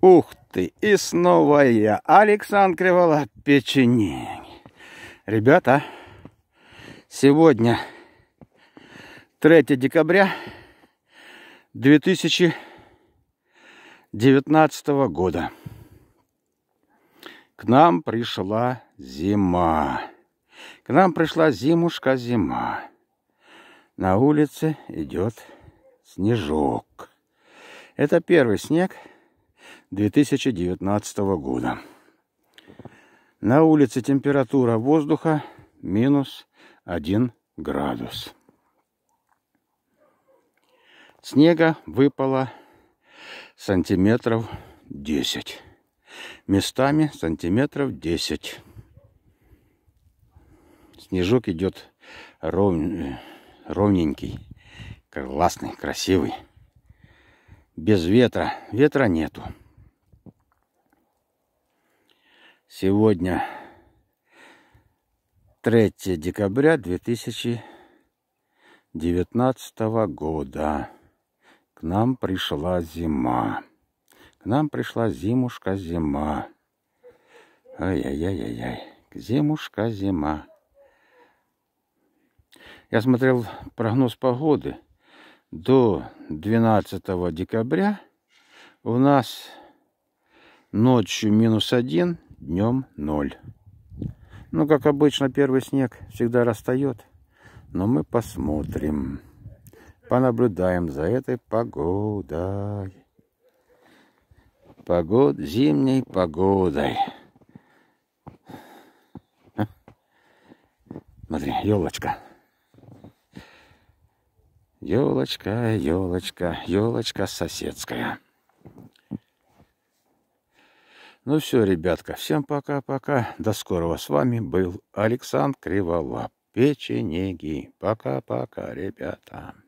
Ух ты, и снова я, Александр Кривола, печенень. Ребята, сегодня 3 декабря 2019 года. К нам пришла зима. К нам пришла зимушка зима. На улице идет снежок. Это первый снег – 2019 года. На улице температура воздуха минус 1 градус. Снега выпало сантиметров 10. Местами сантиметров 10. Снежок идет э, ровненький, классный, красивый без ветра. Ветра нету. Сегодня 3 декабря 2019 года. К нам пришла зима. К нам пришла зимушка зима. Ай-яй-яй-яй-яй. Зимушка зима. Я смотрел прогноз погоды – до 12 декабря у нас ночью минус один днем ноль Ну, как обычно, первый снег всегда растает. Но мы посмотрим. Понаблюдаем за этой погодой. Погод, зимней погодой. Смотри, елочка. Елочка, елочка, елочка соседская. Ну все, ребятка, всем пока-пока. До скорого. С вами был Александр Криволап. Печенеги. Пока-пока, ребята.